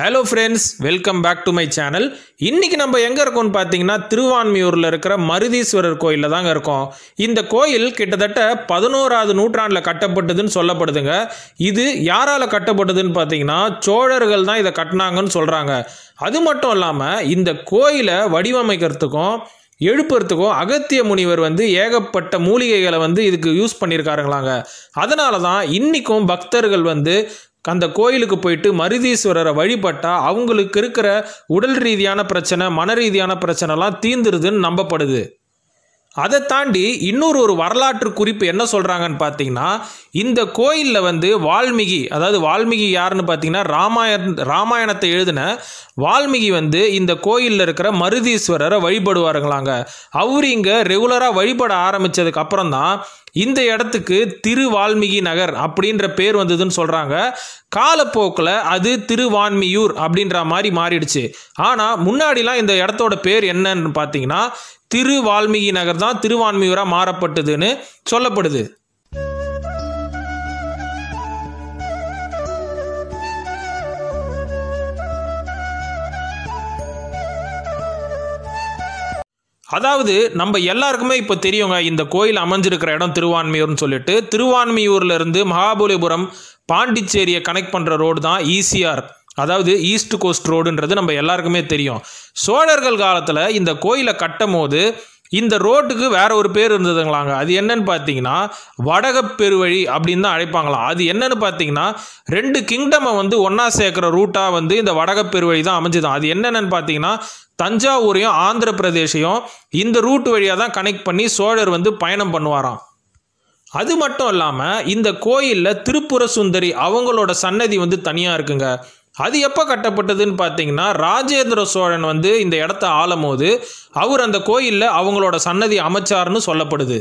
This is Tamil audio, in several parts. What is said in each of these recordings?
hello friends welcome back to my channel இன்றைக்கி நம்ம எங்கே இருக்கோம்னு பார்த்தீங்கன்னா திருவான்மியூரில் இருக்கிற மருதீஸ்வரர் கோயிலில் தாங்க இருக்கோம் இந்த கோயில் கிட்டத்தட்ட பதினோராவது நூற்றாண்டில் கட்டப்பட்டதுன்னு சொல்லப்படுதுங்க இது யாரால் கட்டப்பட்டதுன்னு பார்த்தீங்கன்னா சோழர்கள் தான் இதை கட்டினாங்கன்னு சொல்கிறாங்க அது மட்டும் இல்லாமல் இந்த கோயிலை வடிவமைக்கிறதுக்கும் எழுப்புறதுக்கும் அகத்திய முனிவர் வந்து ஏகப்பட்ட மூலிகைகளை வந்து இதுக்கு யூஸ் பண்ணியிருக்காருங்களாங்க அதனால தான் இன்றைக்கும் பக்தர்கள் வந்து அந்த கோயிலுக்கு போயிட்டு மருதீஸ்வரரை வழிபட்டால் அவங்களுக்கு இருக்கிற உடல் ரீதியான பிரச்சனை மன ரீதியான பிரச்சனைலாம் தீந்துருதுன்னு நம்பப்படுது அதை தாண்டி இன்னொரு ஒரு வரலாற்று குறிப்பு என்ன சொல்கிறாங்கன்னு பார்த்தீங்கன்னா இந்த கோயிலில் வந்து வால்மீகி அதாவது வால்மீகி யாருன்னு பார்த்தீங்கன்னா ராமாயண ராமாயணத்தை எழுதின வால்மீகி வந்து இந்த கோயிலில் இருக்கிற மருதீஸ்வரரை வழிபடுவாருங்களாங்க அவர் இங்கே ரெகுலராக வழிபட ஆரம்பித்ததுக்கு அப்புறம் தான் இந்த இடத்துக்கு திரு வால்மீகி நகர் அப்படின்ற பேர் வந்ததுன்னு சொல்கிறாங்க காலப்போக்கில் அது திருவான்மியூர் அப்படின்ற மாதிரி மாறிடுச்சு ஆனால் முன்னாடிலாம் இந்த இடத்தோட பேர் என்னன்னு பார்த்தீங்கன்னா திருவால்மீகி நகர் தான் திருவான்மியூரா மாறப்பட்டதுன்னு சொல்லப்படுது அதாவது நம்ம எல்லாருக்குமே இப்போ தெரியுங்க இந்த கோயில் அமைஞ்சிருக்கிற இடம் திருவான்மியூர்னு சொல்லிட்டு திருவான்மியூர்லேருந்து மகாபலிபுரம் பாண்டிச்சேரியை கனெக்ட் பண்ணுற ரோடு தான் ஈசிஆர் அதாவது ஈஸ்ட் கோஸ்ட் ரோடுன்றது நம்ம எல்லாருக்குமே தெரியும் சோழர்கள் காலத்தில் இந்த கோயிலை கட்டும் போது இந்த ரோட்டுக்கு வேற ஒரு பேர் இருந்ததுங்களாங்க அது என்னன்னு பார்த்தீங்கன்னா வடக பெருவழி அப்படின்னு தான் அழைப்பாங்களாம் அது என்னன்னு பார்த்தீங்கன்னா ரெண்டு கிங்டமை வந்து ஒன்றா சேர்க்குற ரூட்டாக வந்து இந்த வடக பெருவழி தான் அமைஞ்சுதான் அது என்னென்னு பார்த்தீங்கன்னா தஞ்சாவூரையும் ஆந்திர பிரதேசையும் இந்த ரூட் வழியாக தான் கனெக்ட் பண்ணி சோழர் வந்து பயணம் பண்ணுவாராம் அது மட்டும் இல்லாமல் இந்த கோயிலில் திருப்புர சுந்தரி அவங்களோட சன்னதி வந்து தனியாக இருக்குங்க அது எப்போ கட்டப்பட்டதுன்னு பார்த்தீங்கன்னா ராஜேந்திர சோழன் வந்து இந்த இடத்த ஆளும்போது அவர் அந்த கோயிலில் அவங்களோட சன்னதி அமைச்சார்னு சொல்லப்படுது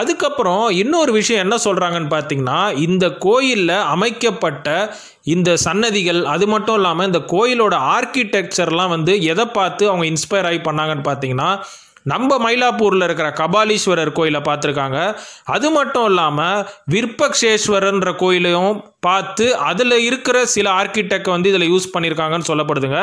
அதுக்கப்புறம் இன்னொரு விஷயம் என்ன சொல்கிறாங்கன்னு பார்த்தீங்கன்னா இந்த கோயிலில் அமைக்கப்பட்ட இந்த சன்னதிகள் அது மட்டும் இல்லாமல் இந்த கோயிலோட ஆர்கிடெக்சர்லாம் வந்து எதை பார்த்து அவங்க இன்ஸ்பயர் ஆகி பண்ணாங்கன்னு பார்த்தீங்கன்னா நம்ம மயிலாப்பூரில் இருக்கிற கபாலீஸ்வரர் கோயிலை பார்த்துருக்காங்க அது மட்டும் இல்லாமல் விற்பக்ஷேஸ்வரன்ற கோயிலையும் பார்த்து அதில் இருக்கிற சில ஆர்கிடெக்ட் வந்து இதில் யூஸ் பண்ணியிருக்காங்கன்னு சொல்லப்படுதுங்க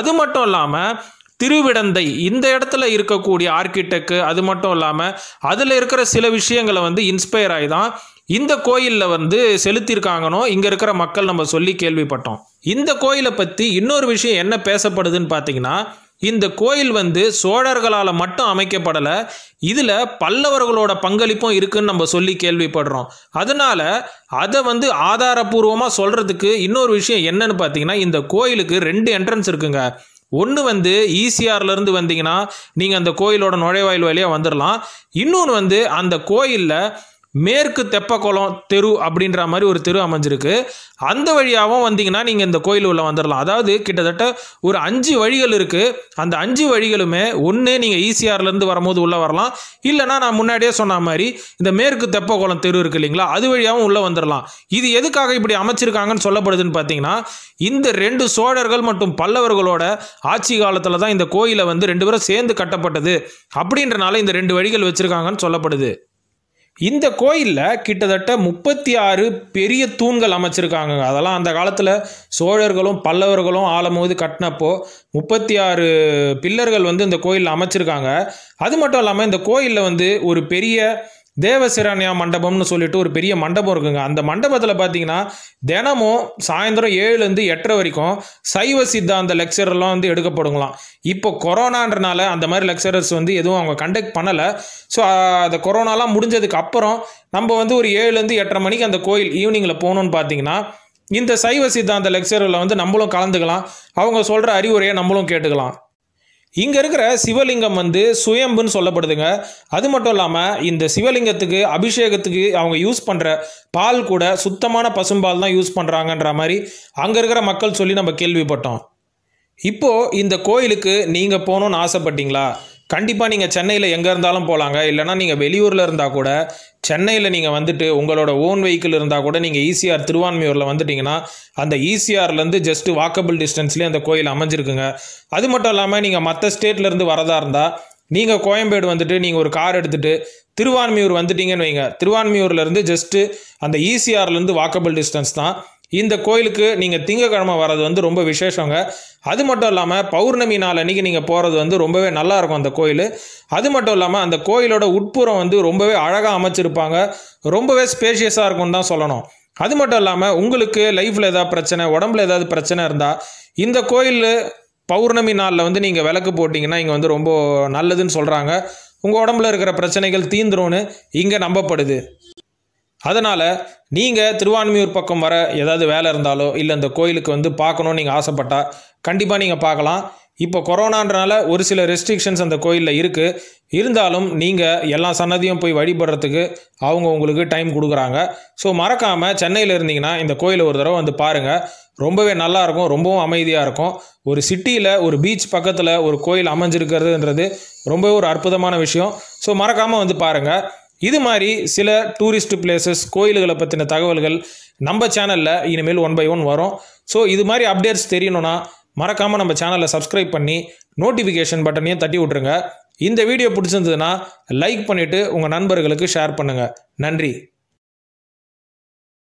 அது மட்டும் இல்லாமல் திருவிடந்தை இந்த இடத்துல இருக்கக்கூடிய ஆர்கிடெக்ட் அது மட்டும் இல்லாமல் அதில் இருக்கிற சில விஷயங்களை வந்து இன்ஸ்பயர் ஆகி தான் இந்த கோயிலில் வந்து செலுத்தியிருக்காங்கனோ இங்கே இருக்கிற மக்கள் நம்ம சொல்லி கேள்விப்பட்டோம் இந்த கோயிலை பற்றி இன்னொரு விஷயம் என்ன பேசப்படுதுன்னு பார்த்தீங்கன்னா இந்த கோயில் வந்து சோழர்களால் மட்டும் அமைக்கப்படலை இதில் பல்லவர்களோட பங்களிப்பும் இருக்குதுன்னு நம்ம சொல்லி கேள்விப்படுறோம் அதனால் அதை வந்து ஆதாரபூர்வமாக சொல்கிறதுக்கு இன்னொரு விஷயம் என்னன்னு பார்த்தீங்கன்னா இந்த கோயிலுக்கு ரெண்டு என்ட்ரன்ஸ் இருக்குங்க ஒன்று வந்து ஈசிஆர்லேருந்து வந்தீங்கன்னா நீங்கள் அந்த கோயிலோட நுழைவாயில் வழியாக வந்துடலாம் இன்னொன்று வந்து அந்த கோயிலில் மேற்கு தெப்பக்குளம் தெரு அப்படின்ற மாதிரி ஒரு தெரு அமைஞ்சிருக்கு அந்த வழியாகவும் வந்தீங்கன்னா நீங்கள் இந்த கோயில் உள்ள வந்துடலாம் அதாவது கிட்டத்தட்ட ஒரு அஞ்சு வழிகள் இருக்குது அந்த அஞ்சு வழிகளுமே ஒன்று நீங்கள் ஈசிஆர்லேருந்து வரும்போது உள்ளே வரலாம் இல்லைன்னா நான் முன்னாடியே சொன்ன மாதிரி இந்த மேற்கு தெப்பக்குளம் தெரு இருக்குது இல்லைங்களா அது வழியாகவும் உள்ளே வந்துடலாம் இது எதுக்காக இப்படி அமைச்சிருக்காங்கன்னு சொல்லப்படுதுன்னு பார்த்தீங்கன்னா இந்த ரெண்டு சோழர்கள் மற்றும் பல்லவர்களோட ஆட்சி காலத்தில் தான் இந்த கோயிலை வந்து ரெண்டு பேரும் சேர்ந்து கட்டப்பட்டது அப்படின்றனால இந்த ரெண்டு வழிகள் வச்சுருக்காங்கன்னு சொல்லப்படுது இந்த கோயிலில் கிட்டத்தட்ட முப்பத்தி ஆறு பெரிய தூண்கள் அமைச்சிருக்காங்க அதெல்லாம் அந்த காலத்தில் சோழர்களும் பல்லவர்களும் ஆளும்போது கட்டினப்போ முப்பத்தி ஆறு பில்லர்கள் வந்து இந்த கோயிலில் அமைச்சிருக்காங்க அது மட்டும் இல்லாமல் இந்த கோயிலில் வந்து ஒரு பெரிய தேவசிராணியா மண்டபம்னு சொல்லிட்டு ஒரு பெரிய மண்டபம் இருக்குங்க அந்த மண்டபத்தில் பார்த்தீங்கன்னா தினமும் சாயந்தரம் ஏழுலேருந்து எட்டரை வரைக்கும் சைவ சித்தாந்த லெக்சரெல்லாம் வந்து எடுக்கப்படுங்களாம் இப்போ கொரோனான்றனால அந்த மாதிரி லெக்சரர்ஸ் வந்து எதுவும் அவங்க கண்டக்ட் பண்ணலை ஸோ அந்த கொரோனாலாம் முடிஞ்சதுக்கு அப்புறம் நம்ம வந்து ஒரு ஏழுலேருந்து எட்டரை மணிக்கு அந்த கோயில் ஈவினிங்கில் போகணுன்னு பார்த்தீங்கன்னா இந்த சைவ சித்தாந்த லெக்சரில் வந்து நம்மளும் கலந்துக்கலாம் அவங்க சொல்கிற அறிவுரையை நம்மளும் கேட்டுக்கலாம் இங்கே இருக்கிற சிவலிங்கம் வந்து சுயம்புன்னு சொல்லப்படுதுங்க அது மட்டும் இல்லாமல் இந்த சிவலிங்கத்துக்கு அபிஷேகத்துக்கு அவங்க யூஸ் பண்ணுற பால் கூட சுத்தமான பசும்பால் தான் யூஸ் பண்ணுறாங்கன்ற மாதிரி அங்கே இருக்கிற மக்கள் சொல்லி நம்ம கேள்விப்பட்டோம் இப்போது இந்த கோயிலுக்கு நீங்கள் போகணுன்னு ஆசைப்பட்டீங்களா கண்டிப்பாக நீங்கள் சென்னையில் எங்கே இருந்தாலும் போகலாங்க இல்லைனா நீங்கள் வெளியூரில் இருந்தால் கூட சென்னையில் நீங்கள் வந்துட்டு உங்களோட ஓன் வெஹிக்கிள் இருந்தால் கூட நீங்கள் ஈசிஆர் e திருவான்மையூரில் வந்துட்டிங்கன்னா அந்த ஈசிஆர்லேருந்து ஜஸ்ட்டு வாக்கபிள் டிஸ்டன்ஸ்லேயே அந்த கோயில் அமைஞ்சிருக்குங்க அது மட்டும் இல்லாமல் நீங்கள் மற்ற ஸ்டேட்லேருந்து வரதா இருந்தால் நீங்கள் கோயம்பேடு வந்துட்டு நீங்கள் ஒரு கார் எடுத்துகிட்டு திருவான்மியூர் வந்துட்டீங்கன்னு வைங்க திருவான்மியூர்லேருந்து ஜஸ்ட்டு அந்த ஈசிஆர்லேருந்து வாக்கபிள் டிஸ்டன்ஸ் தான் இந்த கோயிலுக்கு நீங்கள் திங்கக்கிழமை வர்றது வந்து ரொம்ப விசேஷங்க அது மட்டும் இல்லாமல் பௌர்ணமி நாள் அன்றைக்கி நீங்கள் போகிறது வந்து ரொம்பவே நல்லாயிருக்கும் அந்த கோயில் அது மட்டும் இல்லாமல் அந்த கோயிலோட உட்புறம் வந்து ரொம்பவே அழகாக அமைச்சிருப்பாங்க ரொம்பவே ஸ்பேஷியஸாக இருக்கும்னு தான் சொல்லணும் அது மட்டும் இல்லாமல் உங்களுக்கு லைஃப்பில் ஏதாவது பிரச்சனை உடம்புல ஏதாவது பிரச்சனை இருந்தால் இந்த கோயில் பௌர்ணமி நாளில் வந்து நீங்கள் விளக்கு போட்டிங்கன்னா இங்கே வந்து ரொம்ப நல்லதுன்னு சொல்கிறாங்க உங்கள் உடம்புல இருக்கிற பிரச்சனைகள் தீந்துரும்னு இங்கே நம்பப்படுது அதனால் நீங்கள் திருவான்மியூர் பக்கம் வர ஏதாவது வேலை இருந்தாலோ இல்லை இந்த கோயிலுக்கு வந்து பார்க்கணுன்னு நீங்கள் ஆசைப்பட்டால் கண்டிப்பாக நீங்கள் பார்க்கலாம் இப்போ கொரோனான்றனால ஒரு சில ரெஸ்ட்ரிக்ஷன்ஸ் அந்த கோயிலில் இருக்குது இருந்தாலும் நீங்கள் எல்லா சன்னதியும் போய் வழிபடுறதுக்கு அவங்க உங்களுக்கு டைம் கொடுக்குறாங்க ஸோ மறக்காமல் சென்னையில் இருந்தீங்கன்னா இந்த கோயிலை ஒரு தடவை வந்து பாருங்கள் ரொம்பவே நல்லாயிருக்கும் ரொம்பவும் அமைதியாக இருக்கும் ஒரு சிட்டியில் ஒரு பீச் பக்கத்தில் ஒரு கோயில் அமைஞ்சிருக்கிறதுன்றது ரொம்பவே ஒரு அற்புதமான விஷயம் ஸோ மறக்காமல் வந்து பாருங்கள் இது மாதிரி சில டூரிஸ்ட் பிளேசஸ் கோயில்களை பற்றின தகவல்கள் நம்ம சேனலில் இனிமேல் ஒன் பை ஒன் வரும் ஸோ இது மாதிரி அப்டேட்ஸ் தெரியணும்னா மறக்காமல் நம்ம சேனலை சப்ஸ்கிரைப் பண்ணி நோட்டிஃபிகேஷன் பட்டனையும் தட்டி விட்ருங்க இந்த வீடியோ பிடிச்சிருந்ததுன்னா லைக் பண்ணிவிட்டு உங்கள் நண்பர்களுக்கு ஷேர் பண்ணுங்கள் நன்றி